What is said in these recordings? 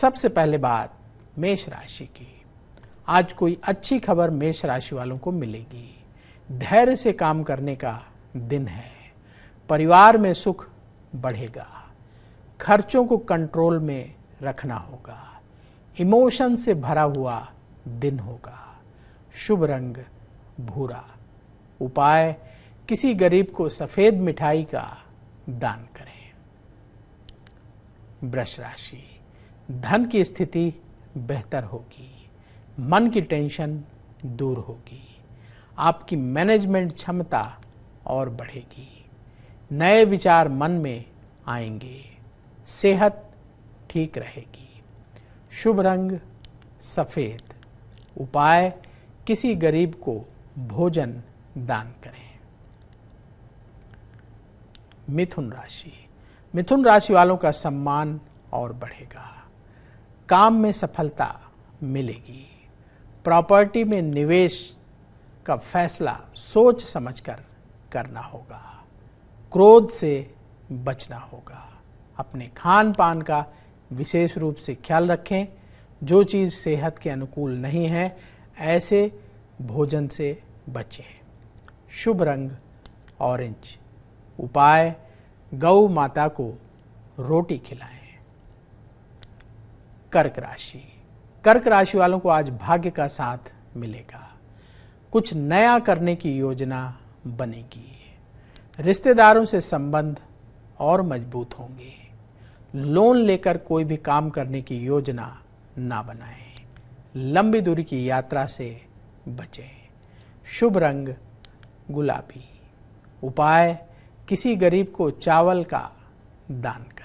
सबसे पहले बात मेष राशि की आज कोई अच्छी खबर मेष राशि वालों को मिलेगी धैर्य से काम करने का दिन है परिवार में सुख बढ़ेगा खर्चों को कंट्रोल में रखना होगा इमोशन से भरा हुआ दिन होगा शुभ रंग भूरा उपाय किसी गरीब को सफेद मिठाई का दान करें वृष राशि धन की स्थिति बेहतर होगी मन की टेंशन दूर होगी आपकी मैनेजमेंट क्षमता और बढ़ेगी नए विचार मन में आएंगे सेहत ठीक रहेगी शुभ रंग सफ़ेद उपाय किसी गरीब को भोजन दान करें मिथुन राशि मिथुन राशि वालों का सम्मान और बढ़ेगा काम में सफलता मिलेगी प्रॉपर्टी में निवेश का फैसला सोच समझकर करना होगा क्रोध से बचना होगा अपने खान पान का विशेष रूप से ख्याल रखें जो चीज़ सेहत के अनुकूल नहीं है ऐसे भोजन से बचें शुभ रंग ऑरेंज उपाय गौ माता को रोटी खिलाएं कर्क राशि कर्क राशि वालों को आज भाग्य का साथ मिलेगा कुछ नया करने की योजना बनेगी रिश्तेदारों से संबंध और मजबूत होंगे लोन लेकर कोई भी काम करने की योजना ना बनाएं लंबी दूरी की यात्रा से बचें शुभ रंग गुलाबी उपाय किसी गरीब को चावल का दान कर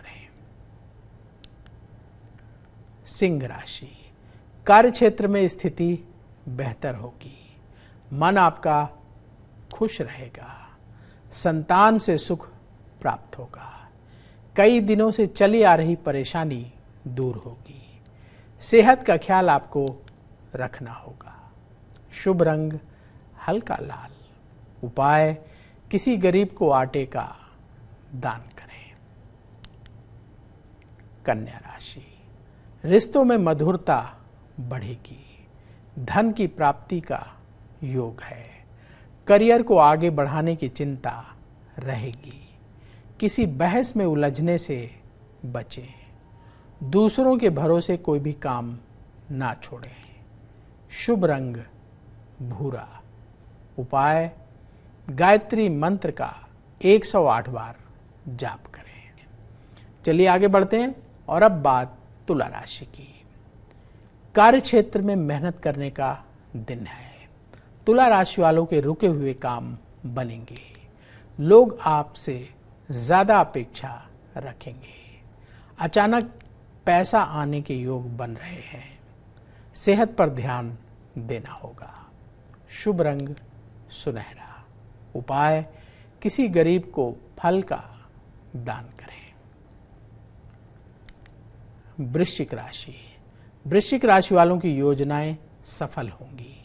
सिंह राशि कार्य क्षेत्र में स्थिति बेहतर होगी मन आपका खुश रहेगा संतान से सुख प्राप्त होगा कई दिनों से चली आ रही परेशानी दूर होगी सेहत का ख्याल आपको रखना होगा शुभ रंग हल्का लाल उपाय किसी गरीब को आटे का दान करें कन्या राशि रिश्तों में मधुरता बढ़ेगी धन की प्राप्ति का योग है करियर को आगे बढ़ाने की चिंता रहेगी किसी बहस में उलझने से बचें दूसरों के भरोसे कोई भी काम ना छोड़ें शुभ रंग भूरा उपाय गायत्री मंत्र का 108 बार जाप करें चलिए आगे बढ़ते हैं और अब बात तुला राशि की कार्य क्षेत्र में मेहनत करने का दिन है तुला राशि वालों के रुके हुए काम बनेंगे लोग आपसे ज़्यादा अपेक्षा रखेंगे अचानक पैसा आने के योग बन रहे हैं सेहत पर ध्यान देना होगा शुभ रंग सुनहरा उपाय किसी गरीब को फल का दान करें वृश्चिक राशि वृश्चिक राशि वालों की योजनाएं सफल होंगी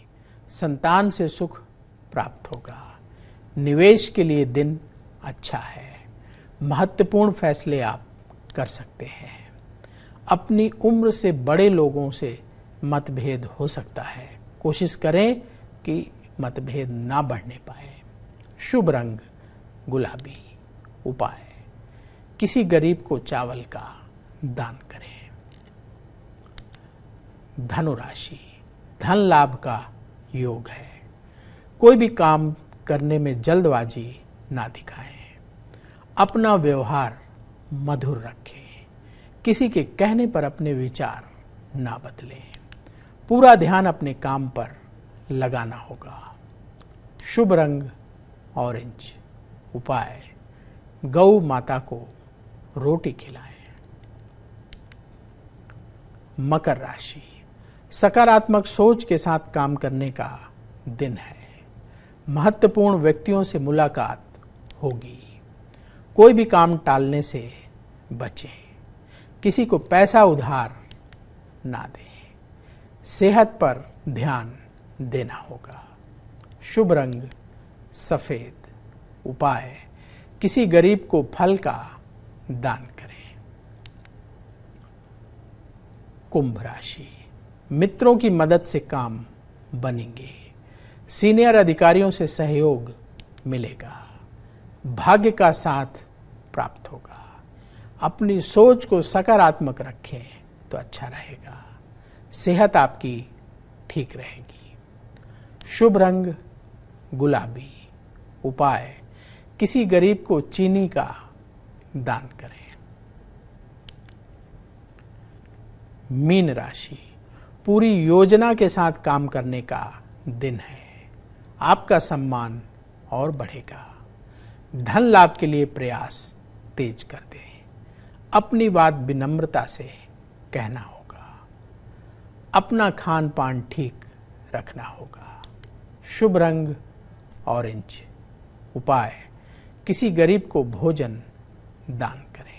संतान से सुख प्राप्त होगा निवेश के लिए दिन अच्छा है महत्वपूर्ण फैसले आप कर सकते हैं अपनी उम्र से बड़े लोगों से मतभेद हो सकता है कोशिश करें कि मतभेद ना बढ़ने पाए शुभ रंग गुलाबी उपाय किसी गरीब को चावल का दान करें धनुराशि धन लाभ का योग है कोई भी काम करने में जल्दबाजी ना दिखाएं अपना व्यवहार मधुर रखें किसी के कहने पर अपने विचार ना बदलें पूरा ध्यान अपने काम पर लगाना होगा शुभ रंग ऑरेंज उपाय गौ माता को रोटी खिलाएं मकर राशि सकारात्मक सोच के साथ काम करने का दिन है महत्वपूर्ण व्यक्तियों से मुलाकात होगी कोई भी काम टालने से बचें किसी को पैसा उधार ना दें सेहत पर ध्यान देना होगा शुभ रंग सफ़ेद उपाय किसी गरीब को फल का दान करें कुंभ राशि मित्रों की मदद से काम बनेंगे सीनियर अधिकारियों से सहयोग मिलेगा भाग्य का साथ प्राप्त होगा अपनी सोच को सकारात्मक रखें तो अच्छा रहेगा सेहत आपकी ठीक रहेगी शुभ रंग गुलाबी उपाय किसी गरीब को चीनी का दान करें मीन राशि पूरी योजना के साथ काम करने का दिन है आपका सम्मान और बढ़ेगा धन लाभ के लिए प्रयास तेज कर दें अपनी बात विनम्रता से कहना होगा अपना खान पान ठीक रखना होगा शुभ रंग ऑरेंज उपाय किसी गरीब को भोजन दान करें